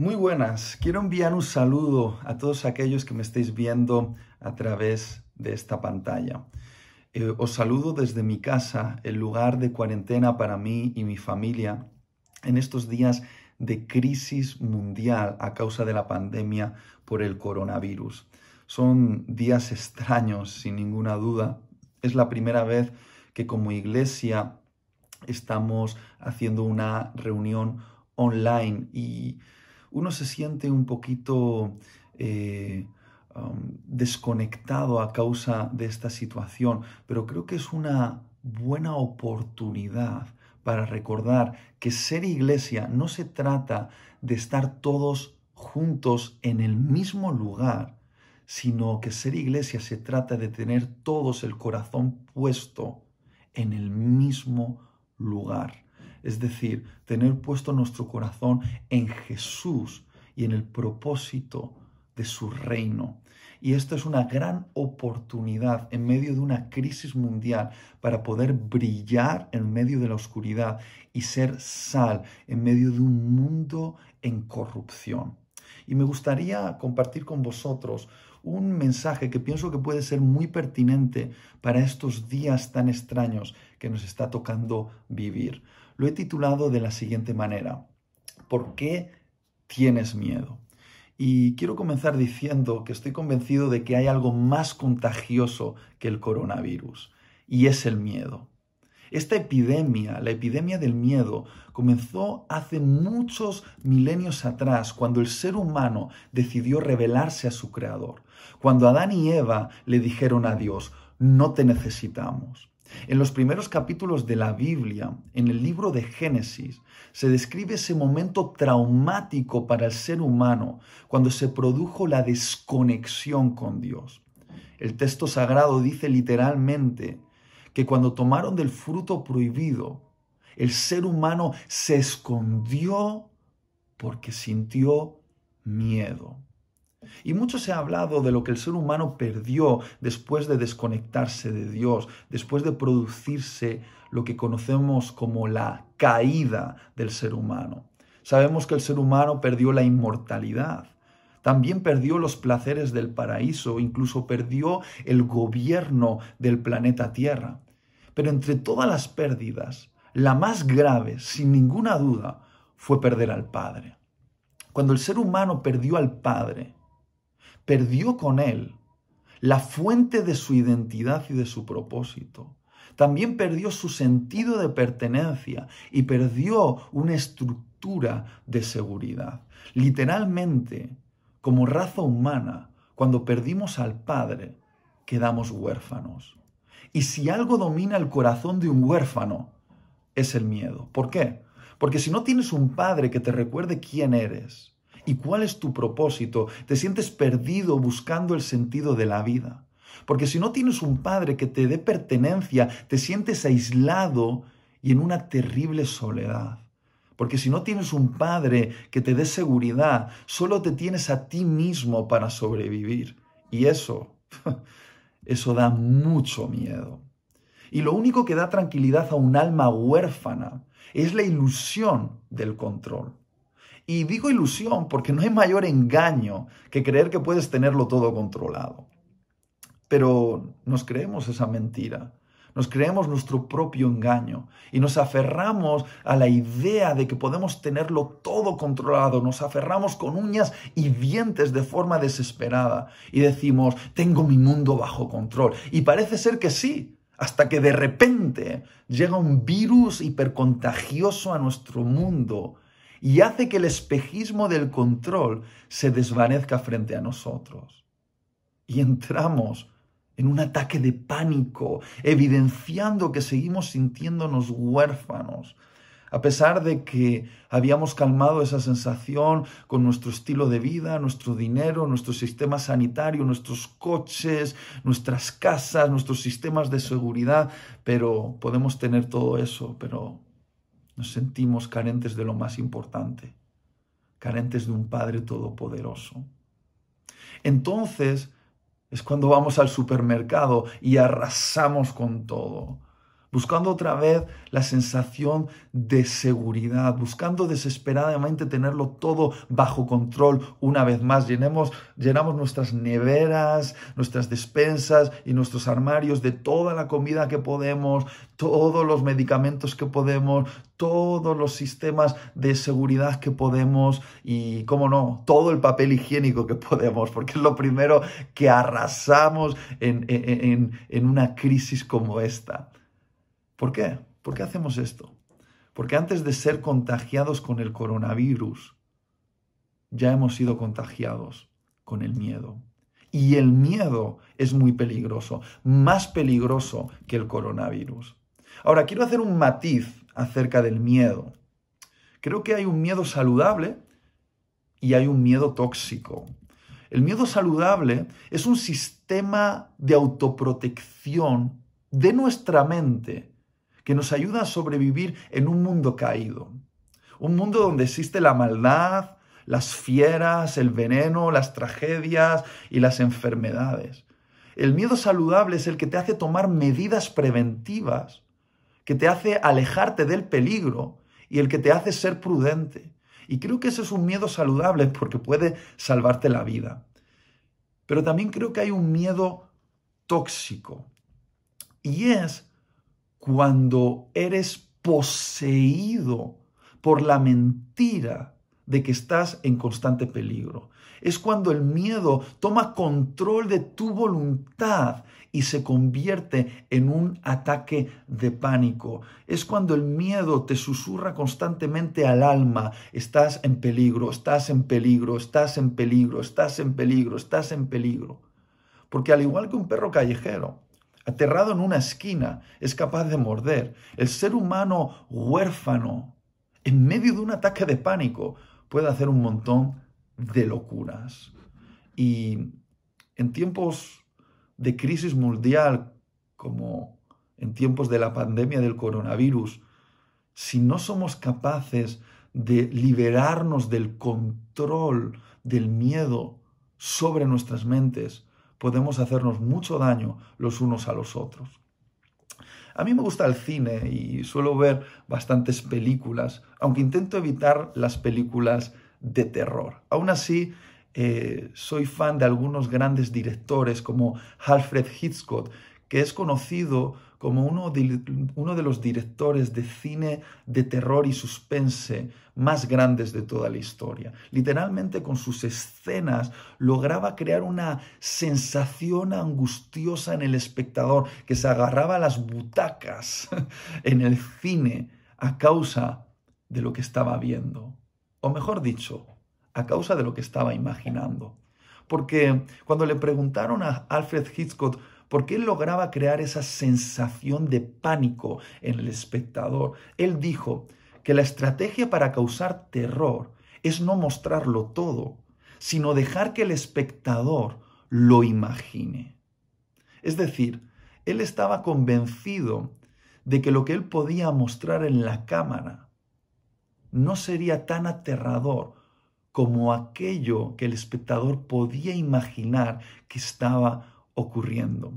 Muy buenas. Quiero enviar un saludo a todos aquellos que me estáis viendo a través de esta pantalla. Eh, os saludo desde mi casa, el lugar de cuarentena para mí y mi familia en estos días de crisis mundial a causa de la pandemia por el coronavirus. Son días extraños, sin ninguna duda. Es la primera vez que como iglesia estamos haciendo una reunión online y uno se siente un poquito eh, um, desconectado a causa de esta situación, pero creo que es una buena oportunidad para recordar que ser iglesia no se trata de estar todos juntos en el mismo lugar, sino que ser iglesia se trata de tener todos el corazón puesto en el mismo lugar es decir, tener puesto nuestro corazón en Jesús y en el propósito de su reino. Y esto es una gran oportunidad en medio de una crisis mundial para poder brillar en medio de la oscuridad y ser sal en medio de un mundo en corrupción. Y me gustaría compartir con vosotros un mensaje que pienso que puede ser muy pertinente para estos días tan extraños que nos está tocando vivir lo he titulado de la siguiente manera. ¿Por qué tienes miedo? Y quiero comenzar diciendo que estoy convencido de que hay algo más contagioso que el coronavirus, y es el miedo. Esta epidemia, la epidemia del miedo, comenzó hace muchos milenios atrás, cuando el ser humano decidió rebelarse a su creador, cuando Adán y Eva le dijeron a Dios, no te necesitamos. En los primeros capítulos de la Biblia, en el libro de Génesis, se describe ese momento traumático para el ser humano cuando se produjo la desconexión con Dios. El texto sagrado dice literalmente que cuando tomaron del fruto prohibido, el ser humano se escondió porque sintió miedo. Y mucho se ha hablado de lo que el ser humano perdió después de desconectarse de Dios, después de producirse lo que conocemos como la caída del ser humano. Sabemos que el ser humano perdió la inmortalidad, también perdió los placeres del paraíso, incluso perdió el gobierno del planeta Tierra. Pero entre todas las pérdidas, la más grave, sin ninguna duda, fue perder al Padre. Cuando el ser humano perdió al Padre, perdió con él la fuente de su identidad y de su propósito. También perdió su sentido de pertenencia y perdió una estructura de seguridad. Literalmente, como raza humana, cuando perdimos al Padre, quedamos huérfanos. Y si algo domina el corazón de un huérfano, es el miedo. ¿Por qué? Porque si no tienes un padre que te recuerde quién eres, y cuál es tu propósito, te sientes perdido buscando el sentido de la vida. Porque si no tienes un padre que te dé pertenencia, te sientes aislado y en una terrible soledad. Porque si no tienes un padre que te dé seguridad, solo te tienes a ti mismo para sobrevivir. Y eso, eso da mucho miedo. Y lo único que da tranquilidad a un alma huérfana es la ilusión del control. Y digo ilusión porque no hay mayor engaño que creer que puedes tenerlo todo controlado. Pero nos creemos esa mentira, nos creemos nuestro propio engaño y nos aferramos a la idea de que podemos tenerlo todo controlado, nos aferramos con uñas y dientes de forma desesperada y decimos, tengo mi mundo bajo control. Y parece ser que sí, hasta que de repente llega un virus hipercontagioso a nuestro mundo y hace que el espejismo del control se desvanezca frente a nosotros. Y entramos en un ataque de pánico, evidenciando que seguimos sintiéndonos huérfanos, a pesar de que habíamos calmado esa sensación con nuestro estilo de vida, nuestro dinero, nuestro sistema sanitario, nuestros coches, nuestras casas, nuestros sistemas de seguridad, pero podemos tener todo eso, pero nos sentimos carentes de lo más importante, carentes de un Padre Todopoderoso. Entonces es cuando vamos al supermercado y arrasamos con todo buscando otra vez la sensación de seguridad, buscando desesperadamente tenerlo todo bajo control una vez más. Llenemos, llenamos nuestras neveras, nuestras despensas y nuestros armarios de toda la comida que podemos, todos los medicamentos que podemos, todos los sistemas de seguridad que podemos y, cómo no, todo el papel higiénico que podemos, porque es lo primero que arrasamos en, en una crisis como esta. ¿Por qué? ¿Por qué hacemos esto? Porque antes de ser contagiados con el coronavirus, ya hemos sido contagiados con el miedo. Y el miedo es muy peligroso, más peligroso que el coronavirus. Ahora, quiero hacer un matiz acerca del miedo. Creo que hay un miedo saludable y hay un miedo tóxico. El miedo saludable es un sistema de autoprotección de nuestra mente que nos ayuda a sobrevivir en un mundo caído. Un mundo donde existe la maldad, las fieras, el veneno, las tragedias y las enfermedades. El miedo saludable es el que te hace tomar medidas preventivas, que te hace alejarte del peligro y el que te hace ser prudente. Y creo que ese es un miedo saludable porque puede salvarte la vida. Pero también creo que hay un miedo tóxico y es cuando eres poseído por la mentira de que estás en constante peligro. Es cuando el miedo toma control de tu voluntad y se convierte en un ataque de pánico. Es cuando el miedo te susurra constantemente al alma, estás en peligro, estás en peligro, estás en peligro, estás en peligro, estás en peligro. Porque al igual que un perro callejero, aterrado en una esquina, es capaz de morder. El ser humano huérfano, en medio de un ataque de pánico, puede hacer un montón de locuras. Y en tiempos de crisis mundial, como en tiempos de la pandemia del coronavirus, si no somos capaces de liberarnos del control del miedo sobre nuestras mentes, podemos hacernos mucho daño los unos a los otros. A mí me gusta el cine y suelo ver bastantes películas, aunque intento evitar las películas de terror. Aún así, eh, soy fan de algunos grandes directores como Alfred Hitchcock, que es conocido como uno de, los directores de cine de terror y suspense más grandes de toda la historia. Literalmente con sus escenas lograba crear una sensación angustiosa en el espectador que se agarraba a las butacas en el cine a causa de lo que estaba viendo. O mejor dicho, a causa de lo que estaba imaginando. Porque cuando le preguntaron a Alfred Hitchcock porque él lograba crear esa sensación de pánico en el espectador. Él dijo que la estrategia para causar terror es no mostrarlo todo, sino dejar que el espectador lo imagine. Es decir, él estaba convencido de que lo que él podía mostrar en la cámara no sería tan aterrador como aquello que el espectador podía imaginar que estaba ocurriendo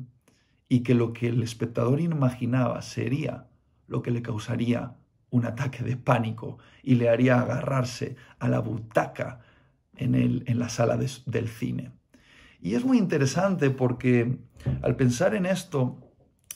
y que lo que el espectador imaginaba sería lo que le causaría un ataque de pánico y le haría agarrarse a la butaca en, la sala del cine. Y es muy interesante porque al pensar en esto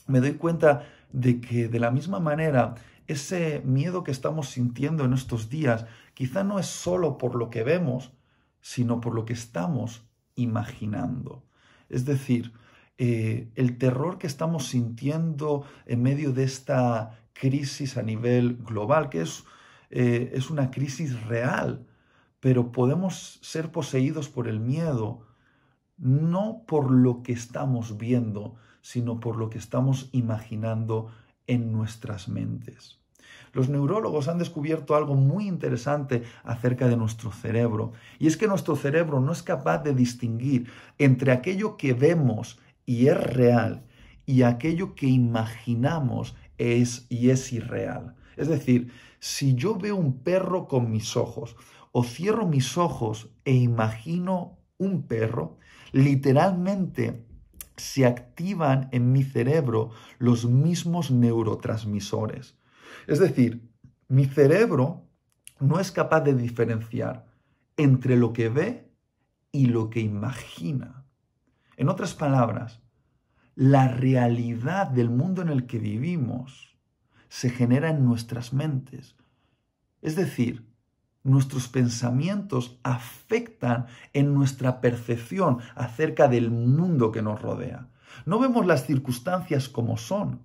me doy cuenta de que de la misma manera ese miedo que estamos sintiendo en estos días quizá no es solo por lo que vemos, sino por lo que estamos imaginando. Es decir, eh, el terror que estamos sintiendo en medio de esta crisis a nivel global, que es, eh, es una crisis real, pero podemos ser poseídos por el miedo, no por lo que estamos viendo, sino por lo que estamos imaginando en nuestras mentes. Los neurólogos han descubierto algo muy interesante acerca de nuestro cerebro, y es que nuestro cerebro no es capaz de distinguir entre aquello que vemos y es real y aquello que imaginamos es y es irreal. Es decir, si yo veo un perro con mis ojos o cierro mis ojos e imagino un perro, literalmente se activan en mi cerebro los mismos neurotransmisores. Es decir, mi cerebro no es capaz de diferenciar entre lo que ve y lo que imagina. En otras palabras, la realidad del mundo en el que vivimos se genera en nuestras mentes. Es decir, nuestros pensamientos afectan en nuestra percepción acerca del mundo que nos rodea. No vemos las circunstancias como son,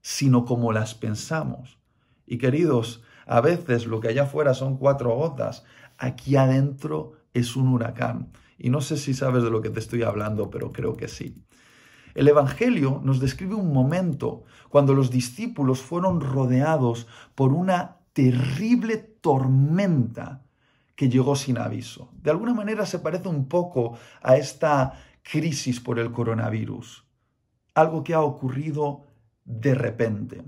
sino como las pensamos. Y queridos, a veces lo que allá afuera son cuatro gotas, aquí adentro es un huracán. Y no sé si sabes de lo que te estoy hablando, pero creo que sí. El Evangelio nos describe un momento cuando los discípulos fueron rodeados por una terrible tormenta que llegó sin aviso. De alguna manera se parece un poco a esta crisis por el coronavirus, algo que ha ocurrido de repente.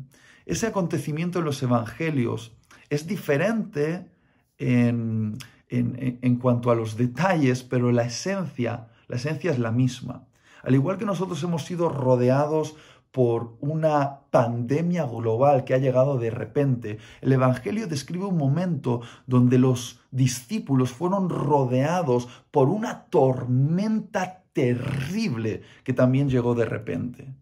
Ese acontecimiento en los evangelios es diferente en, en, cuanto a los detalles, pero la esencia, la esencia es la misma. Al igual que nosotros hemos sido rodeados por una pandemia global que ha llegado de repente, el Evangelio describe un momento donde los discípulos fueron rodeados por una tormenta terrible que también llegó de repente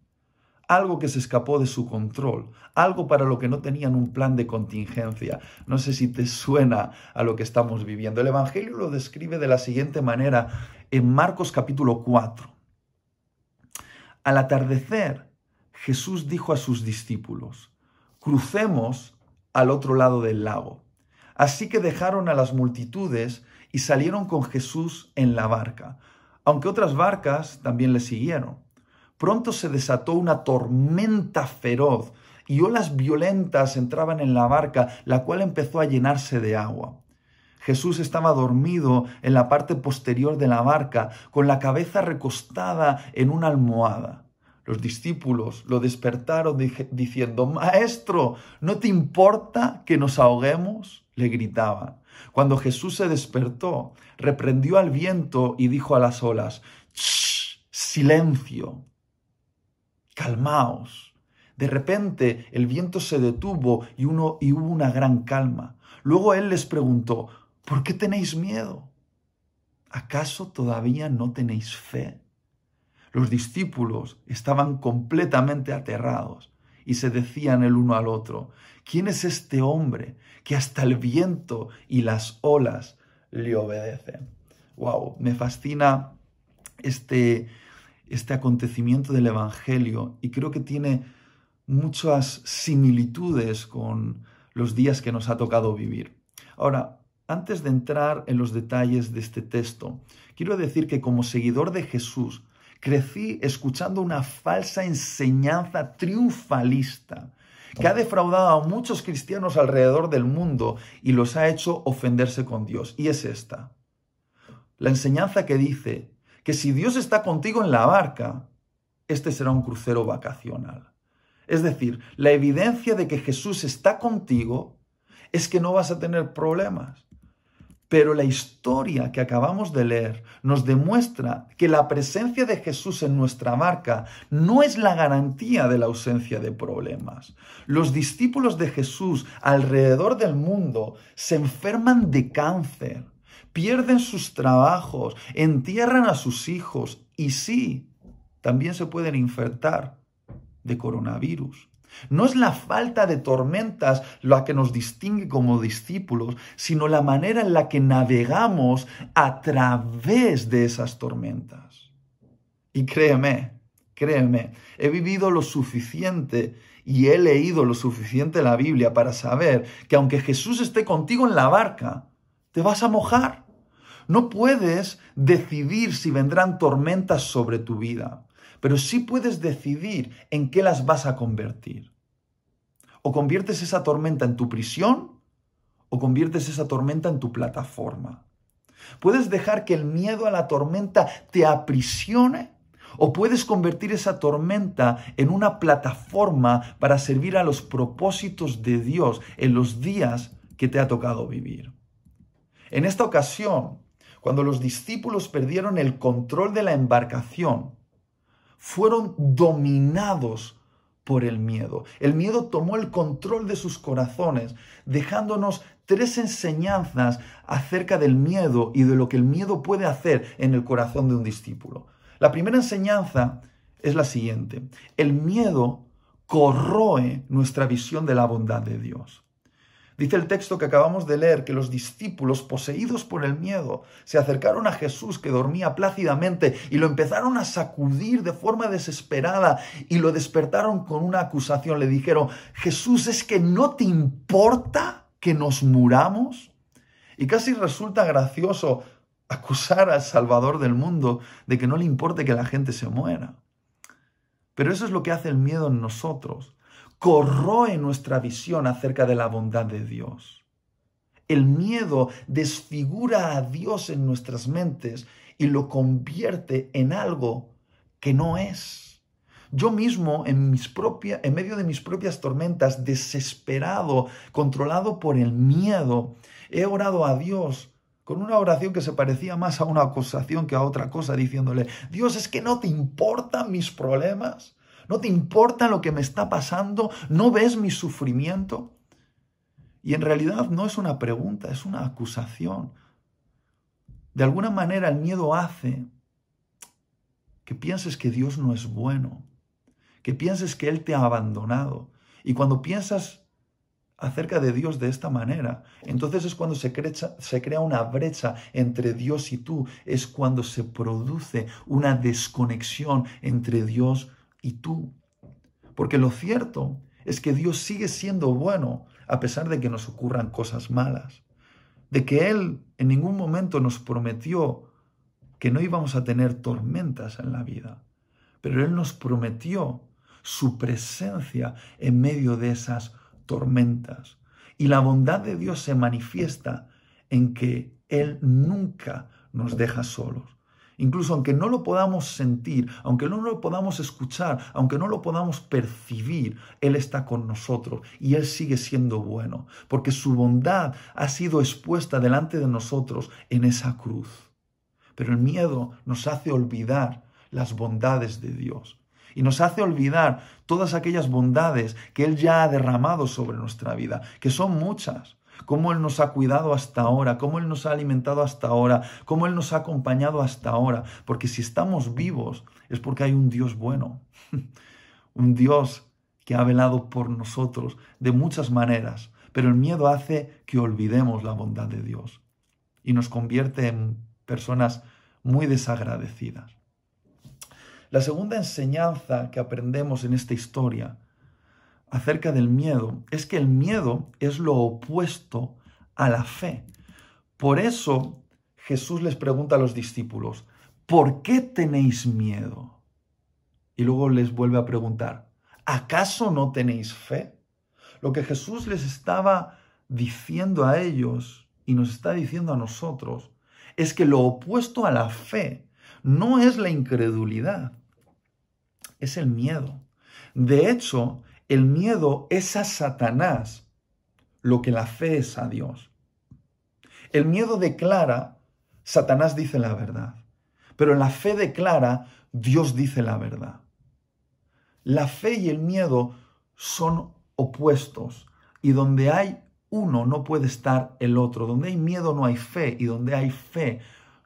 algo que se escapó de su control, algo para lo que no tenían un plan de contingencia. No sé si te suena a lo que estamos viviendo. El Evangelio lo describe de la siguiente manera en Marcos capítulo 4. Al atardecer, Jesús dijo a sus discípulos, crucemos al otro lado del lago. Así que dejaron a las multitudes y salieron con Jesús en la barca, aunque otras barcas también le siguieron. Pronto se desató una tormenta feroz y olas violentas entraban en la barca, la cual empezó a llenarse de agua. Jesús estaba dormido en la parte posterior de la barca, con la cabeza recostada en una almohada. Los discípulos lo despertaron diciendo, Maestro, ¿no te importa que nos ahoguemos? le gritaban. Cuando Jesús se despertó, reprendió al viento y dijo a las olas, ¡Shh! silencio, calmaos. De repente el viento se detuvo y, hubo una gran calma. Luego él les preguntó, ¿por qué tenéis miedo? ¿Acaso todavía no tenéis fe? Los discípulos estaban completamente aterrados y se decían el uno al otro, ¿quién es este hombre que hasta el viento y las olas le obedecen? Wow, me fascina este, este acontecimiento del Evangelio y creo que tiene muchas similitudes con los días que nos ha tocado vivir. Ahora, antes de entrar en los detalles de este texto, quiero decir que como seguidor de Jesús, crecí escuchando una falsa enseñanza triunfalista que ha defraudado a muchos cristianos alrededor del mundo y los ha hecho ofenderse con Dios. Y es esta. La enseñanza que dice que si Dios está contigo en la barca, este será un crucero vacacional. Es decir, la evidencia de que Jesús está contigo es que no vas a tener problemas. Pero la historia que acabamos de leer nos demuestra que la presencia de Jesús en nuestra barca no es la garantía de la ausencia de problemas. Los discípulos de Jesús alrededor del mundo se enferman de cáncer, pierden sus trabajos, entierran a sus hijos y sí, también se pueden infectar de coronavirus. No es la falta de tormentas la que nos distingue como discípulos, sino la manera en la que navegamos a través de esas tormentas. Y créeme, créeme, he vivido lo suficiente y he leído lo suficiente la Biblia para saber que aunque Jesús esté contigo en la barca, te vas a mojar. No puedes decidir si vendrán tormentas sobre tu vida, pero sí puedes decidir en qué las vas a convertir. O conviertes esa tormenta en tu prisión o conviertes esa tormenta en tu plataforma. Puedes dejar que el miedo a la tormenta te aprisione o puedes convertir esa tormenta en una plataforma para servir a los propósitos de Dios en los días que te ha tocado vivir. En esta ocasión, cuando los discípulos perdieron el control de la embarcación, fueron dominados por el miedo. El miedo tomó el control de sus corazones, dejándonos tres enseñanzas acerca del miedo y de lo que el miedo puede hacer en el corazón de un discípulo. La primera enseñanza es la siguiente. El miedo corroe nuestra visión de la bondad de Dios. Dice el texto que acabamos de leer que los discípulos, poseídos por el miedo, se acercaron a Jesús que dormía plácidamente y lo empezaron a sacudir de forma desesperada y lo despertaron con una acusación. Le dijeron, Jesús, ¿es que no te importa que nos muramos? Y casi resulta gracioso acusar al Salvador del mundo de que no le importe que la gente se muera. Pero eso es lo que hace el miedo en nosotros corroe nuestra visión acerca de la bondad de Dios. El miedo desfigura a Dios en nuestras mentes y lo convierte en algo que no es. Yo mismo, en, mis en medio de mis propias tormentas, desesperado, controlado por el miedo, he orado a Dios con una oración que se parecía más a una acusación que a otra cosa, diciéndole, Dios, es que no te importan mis problemas. ¿No te importa lo que me está pasando? ¿No ves mi sufrimiento? Y en realidad no es una pregunta, es una acusación. De alguna manera el miedo hace que pienses que Dios no es bueno, que pienses que Él te ha abandonado. Y cuando piensas acerca de Dios de esta manera, entonces es cuando se, crea una brecha entre Dios y tú, es cuando se produce una desconexión entre Dios y tú. Porque lo cierto es que Dios sigue siendo bueno a pesar de que nos ocurran cosas malas, de que Él en ningún momento nos prometió que no íbamos a tener tormentas en la vida, pero Él nos prometió su presencia en medio de esas tormentas. Y la bondad de Dios se manifiesta en que Él nunca nos deja solos. Incluso aunque no lo podamos sentir, aunque no lo podamos escuchar, aunque no lo podamos percibir, Él está con nosotros y Él sigue siendo bueno, porque su bondad ha sido expuesta delante de nosotros en esa cruz. Pero el miedo nos hace olvidar las bondades de Dios y nos hace olvidar todas aquellas bondades que Él ya ha derramado sobre nuestra vida, que son muchas cómo Él nos ha cuidado hasta ahora, cómo Él nos ha alimentado hasta ahora, cómo Él nos ha acompañado hasta ahora. Porque si estamos vivos es porque hay un Dios bueno, un Dios que ha velado por nosotros de muchas maneras. Pero el miedo hace que olvidemos la bondad de Dios y nos convierte en personas muy desagradecidas. La segunda enseñanza que aprendemos en esta historia acerca del miedo es que el miedo es lo opuesto a la fe. Por eso Jesús les pregunta a los discípulos, ¿por qué tenéis miedo? Y luego les vuelve a preguntar, ¿acaso no tenéis fe? Lo que Jesús les estaba diciendo a ellos y nos está diciendo a nosotros es que lo opuesto a la fe no es la incredulidad, es el miedo. De hecho, el miedo es a Satanás lo que la fe es a Dios. El miedo declara, Satanás dice la verdad, pero la fe declara, Dios dice la verdad. La fe y el miedo son opuestos y donde hay uno no puede estar el otro. Donde hay miedo no hay fe y donde hay fe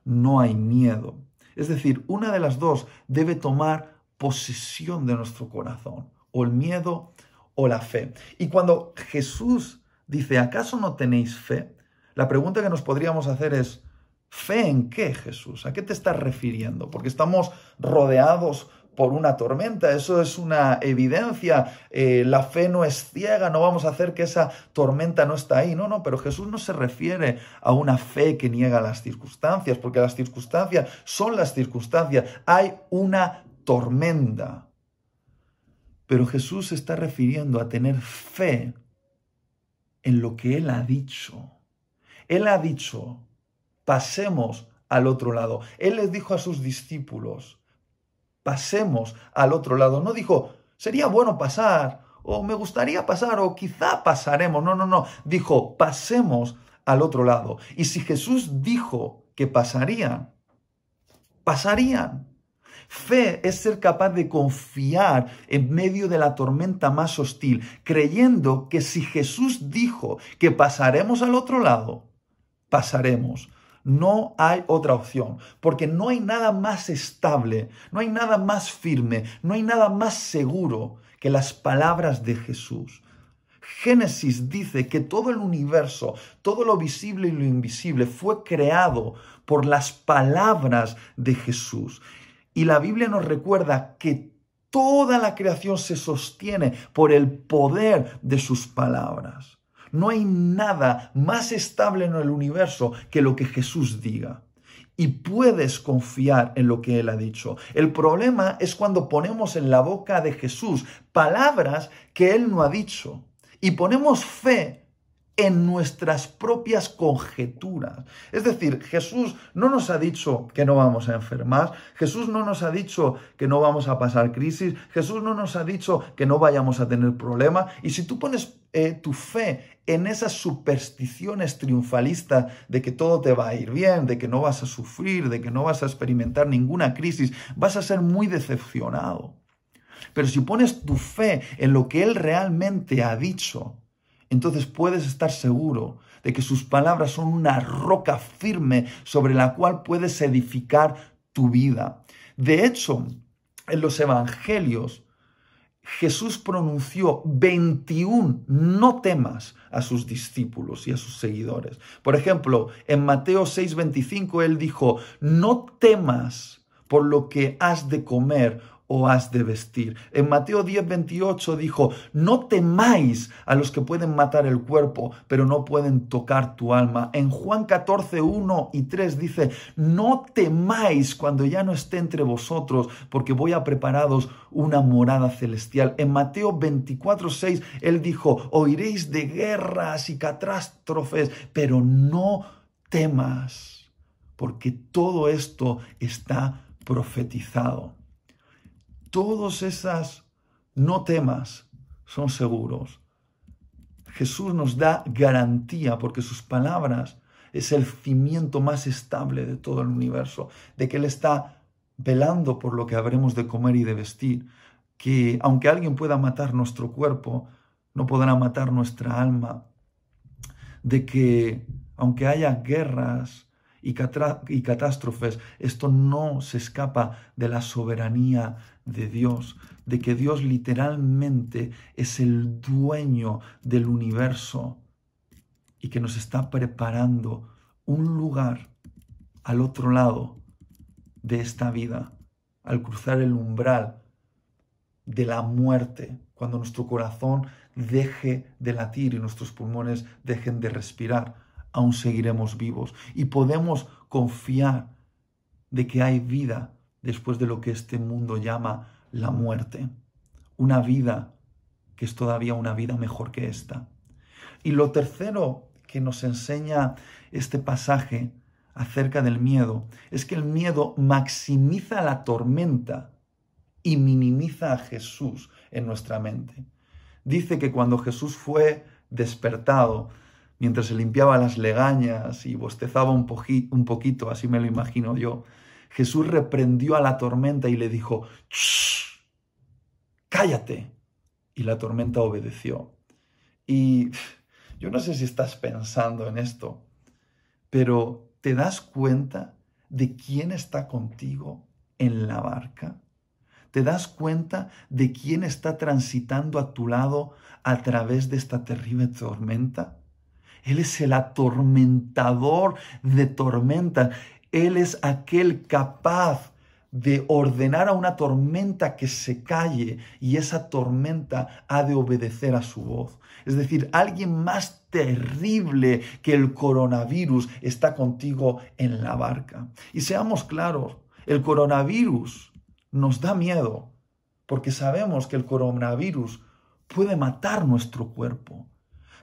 no hay miedo. Es decir, una de las dos debe tomar posesión de nuestro corazón, o el miedo o la fe. Y cuando Jesús dice, ¿acaso no tenéis fe? La pregunta que nos podríamos hacer es, ¿fe en qué Jesús? ¿A qué te estás refiriendo? Porque estamos rodeados por una tormenta, eso es una evidencia, eh, la fe no es ciega, no vamos a hacer que esa tormenta no está ahí, no, no, pero Jesús no se refiere a una fe que niega las circunstancias, porque las circunstancias son las circunstancias, hay una tormenta, pero Jesús se está refiriendo a tener fe en lo que Él ha dicho. Él ha dicho, pasemos al otro lado. Él les dijo a sus discípulos, pasemos al otro lado. No dijo, sería bueno pasar, o me gustaría pasar, o quizá pasaremos. No, no, no. Dijo, pasemos al otro lado. Y si Jesús dijo que pasarían, pasarían. Fe es ser capaz de confiar en medio de la tormenta más hostil, creyendo que si Jesús dijo que pasaremos al otro lado, pasaremos. No hay otra opción, porque no hay nada más estable, no hay nada más firme, no hay nada más seguro que las palabras de Jesús. Génesis dice que todo el universo, todo lo visible y lo invisible fue creado por las palabras de Jesús. Y la Biblia nos recuerda que toda la creación se sostiene por el poder de sus palabras. No hay nada más estable en el universo que lo que Jesús diga. Y puedes confiar en lo que Él ha dicho. El problema es cuando ponemos en la boca de Jesús palabras que Él no ha dicho. Y ponemos fe en nuestras propias conjeturas. Es decir, Jesús no nos ha dicho que no vamos a enfermar, Jesús no nos ha dicho que no vamos a pasar crisis, Jesús no nos ha dicho que no vayamos a tener problemas. Y si tú pones eh, tu fe en esas supersticiones triunfalistas de que todo te va a ir bien, de que no vas a sufrir, de que no vas a experimentar ninguna crisis, vas a ser muy decepcionado. Pero si pones tu fe en lo que Él realmente ha dicho, entonces puedes estar seguro de que sus palabras son una roca firme sobre la cual puedes edificar tu vida. De hecho, en los evangelios, Jesús pronunció 21 no temas a sus discípulos y a sus seguidores. Por ejemplo, en Mateo 6:25 él dijo, no temas por lo que has de comer has de vestir. En Mateo 10, 28 dijo, no temáis a los que pueden matar el cuerpo, pero no pueden tocar tu alma. En Juan 14, 1 y 3 dice, no temáis cuando ya no esté entre vosotros, porque voy a prepararos una morada celestial. En Mateo 24, 6, él dijo, oiréis de guerras y catástrofes, pero no temas, porque todo esto está profetizado. Todos esas no temas son seguros. Jesús nos da garantía porque sus palabras es el cimiento más estable de todo el universo, de que Él está velando por lo que habremos de comer y de vestir, que aunque alguien pueda matar nuestro cuerpo, no podrá matar nuestra alma, de que aunque haya guerras, y, catástrofes. Esto no se escapa de la soberanía de Dios, de que Dios literalmente es el dueño del universo y que nos está preparando un lugar al otro lado de esta vida, al cruzar el umbral de la muerte, cuando nuestro corazón deje de latir y nuestros pulmones dejen de respirar aún seguiremos vivos y podemos confiar de que hay vida después de lo que este mundo llama la muerte. Una vida que es todavía una vida mejor que esta. Y lo tercero que nos enseña este pasaje acerca del miedo es que el miedo maximiza la tormenta y minimiza a Jesús en nuestra mente. Dice que cuando Jesús fue despertado, mientras se limpiaba las legañas y bostezaba un, poquito, así me lo imagino yo, Jesús reprendió a la tormenta y le dijo, cállate. Y la tormenta obedeció. Y yo no sé si estás pensando en esto, pero ¿te das cuenta de quién está contigo en la barca? ¿Te das cuenta de quién está transitando a tu lado a través de esta terrible tormenta? Él es el atormentador de tormenta. Él es aquel capaz de ordenar a una tormenta que se calle y esa tormenta ha de obedecer a su voz. Es decir, alguien más terrible que el coronavirus está contigo en la barca. Y seamos claros, el coronavirus nos da miedo porque sabemos que el coronavirus puede matar nuestro cuerpo,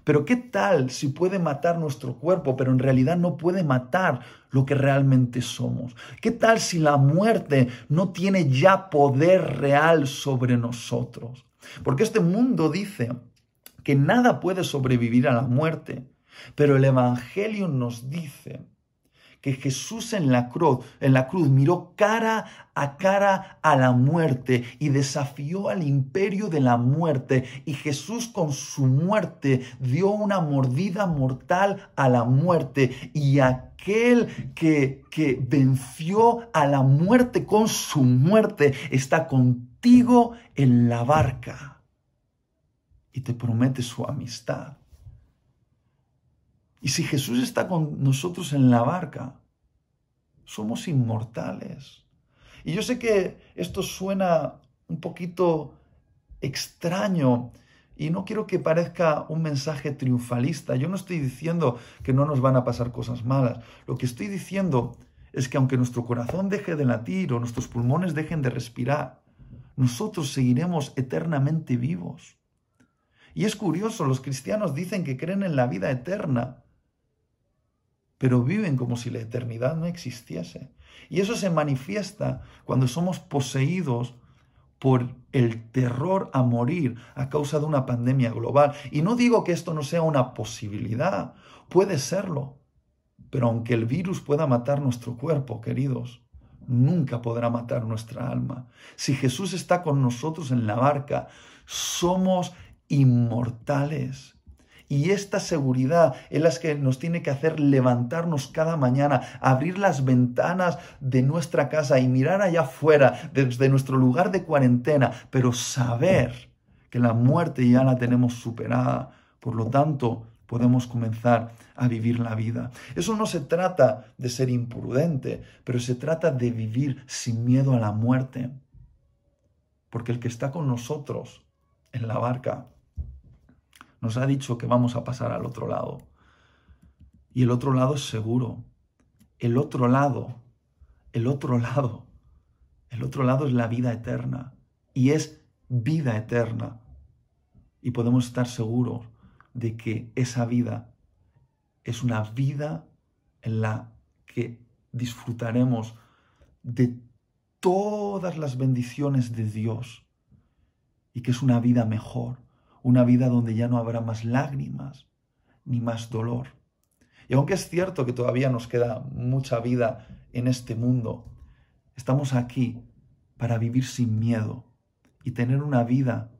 pero ¿qué tal si puede matar nuestro cuerpo, pero en realidad no puede matar lo que realmente somos? ¿Qué tal si la muerte no tiene ya poder real sobre nosotros? Porque este mundo dice que nada puede sobrevivir a la muerte, pero el Evangelio nos dice que Jesús en la cruz, en la cruz miró cara a cara a la muerte y desafió al imperio de la muerte y Jesús con su muerte dio una mordida mortal a la muerte y aquel que que venció a la muerte con su muerte está contigo en la barca y te promete su amistad y si Jesús está con nosotros en la barca, somos inmortales. Y yo sé que esto suena un poquito extraño y no quiero que parezca un mensaje triunfalista. Yo no estoy diciendo que no nos van a pasar cosas malas. Lo que estoy diciendo es que aunque nuestro corazón deje de latir o nuestros pulmones dejen de respirar, nosotros seguiremos eternamente vivos. Y es curioso, los cristianos dicen que creen en la vida eterna, pero viven como si la eternidad no existiese. Y eso se manifiesta cuando somos poseídos por el terror a morir a causa de una pandemia global. Y no digo que esto no sea una posibilidad, puede serlo, pero aunque el virus pueda matar nuestro cuerpo, queridos, nunca podrá matar nuestra alma. Si Jesús está con nosotros en la barca, somos inmortales y esta seguridad es la que nos tiene que hacer levantarnos cada mañana, abrir las ventanas de nuestra casa y mirar allá afuera desde nuestro lugar de cuarentena, pero saber que la muerte ya la tenemos superada. Por lo tanto, podemos comenzar a vivir la vida. Eso no se trata de ser imprudente, pero se trata de vivir sin miedo a la muerte. Porque el que está con nosotros en la barca nos ha dicho que vamos a pasar al otro lado. Y el otro lado es seguro. El otro lado, el otro lado, el otro lado es la vida eterna. Y es vida eterna. Y podemos estar seguros de que esa vida es una vida en la que disfrutaremos de todas las bendiciones de Dios y que es una vida mejor una vida donde ya no habrá más lágrimas ni más dolor. Y aunque es cierto que todavía nos queda mucha vida en este mundo, estamos aquí para vivir sin miedo y tener una vida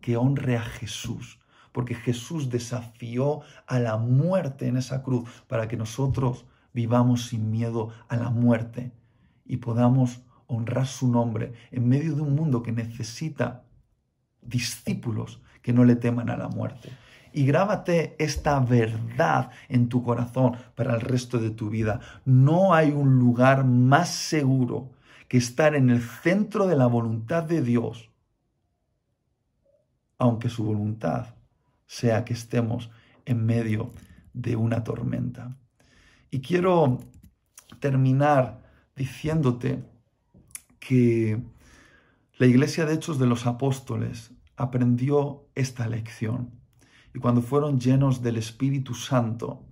que honre a Jesús, porque Jesús desafió a la muerte en esa cruz para que nosotros vivamos sin miedo a la muerte y podamos honrar su nombre en medio de un mundo que necesita discípulos que no le teman a la muerte. Y grábate esta verdad en tu corazón para el resto de tu vida. No hay un lugar más seguro que estar en el centro de la voluntad de Dios, aunque su voluntad sea que estemos en medio de una tormenta. Y quiero terminar diciéndote que la iglesia de Hechos de los Apóstoles aprendió esta lección. Y cuando fueron llenos del Espíritu Santo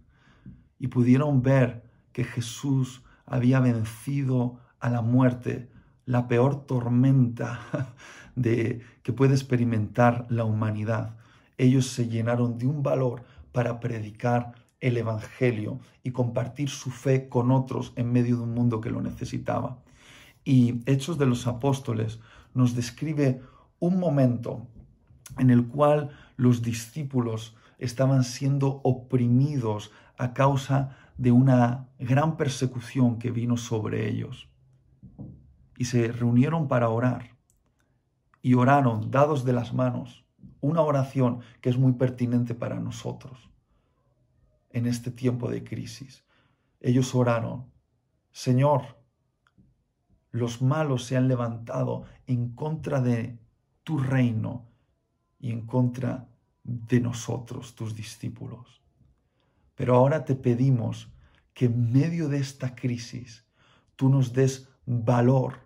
y pudieron ver que Jesús había vencido a la muerte, la peor tormenta de, que puede experimentar la humanidad, ellos se llenaron de un valor para predicar el Evangelio y compartir su fe con otros en medio de un mundo que lo necesitaba. Y Hechos de los Apóstoles nos describe un momento en el cual los discípulos estaban siendo oprimidos a causa de una gran persecución que vino sobre ellos. Y se reunieron para orar. Y oraron, dados de las manos, una oración que es muy pertinente para nosotros en este tiempo de crisis. Ellos oraron, Señor, los malos se han levantado en contra de tu reino y en contra de nosotros, tus discípulos. Pero ahora te pedimos que en medio de esta crisis tú nos des valor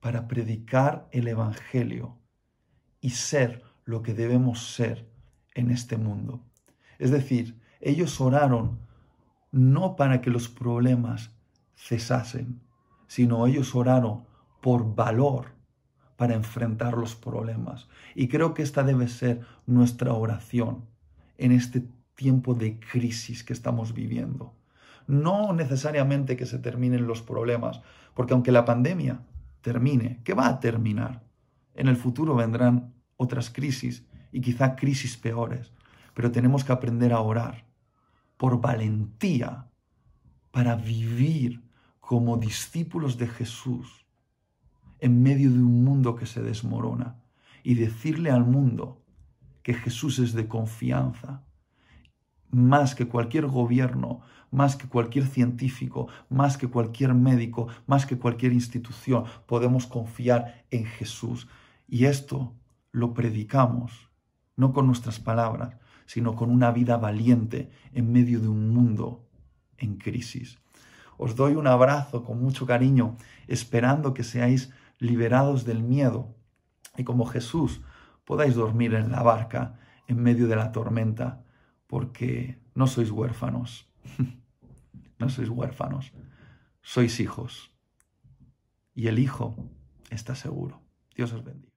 para predicar el Evangelio y ser lo que debemos ser en este mundo. Es decir, ellos oraron no para que los problemas cesasen, sino ellos oraron por valor para enfrentar los problemas. Y creo que esta debe ser nuestra oración en este tiempo de crisis que estamos viviendo. No necesariamente que se terminen los problemas, porque aunque la pandemia termine, ¿qué va a terminar, en el futuro vendrán otras crisis y quizá crisis peores, pero tenemos que aprender a orar por valentía para vivir como discípulos de Jesús en medio de un mundo que se desmorona y decirle al mundo que Jesús es de confianza, más que cualquier gobierno, más que cualquier científico, más que cualquier médico, más que cualquier institución, podemos confiar en Jesús. Y esto lo predicamos, no con nuestras palabras, sino con una vida valiente en medio de un mundo en crisis. Os doy un abrazo con mucho cariño, esperando que seáis liberados del miedo y como Jesús podáis dormir en la barca en medio de la tormenta, porque no sois huérfanos, no sois huérfanos, sois hijos. Y el Hijo está seguro. Dios os bendiga.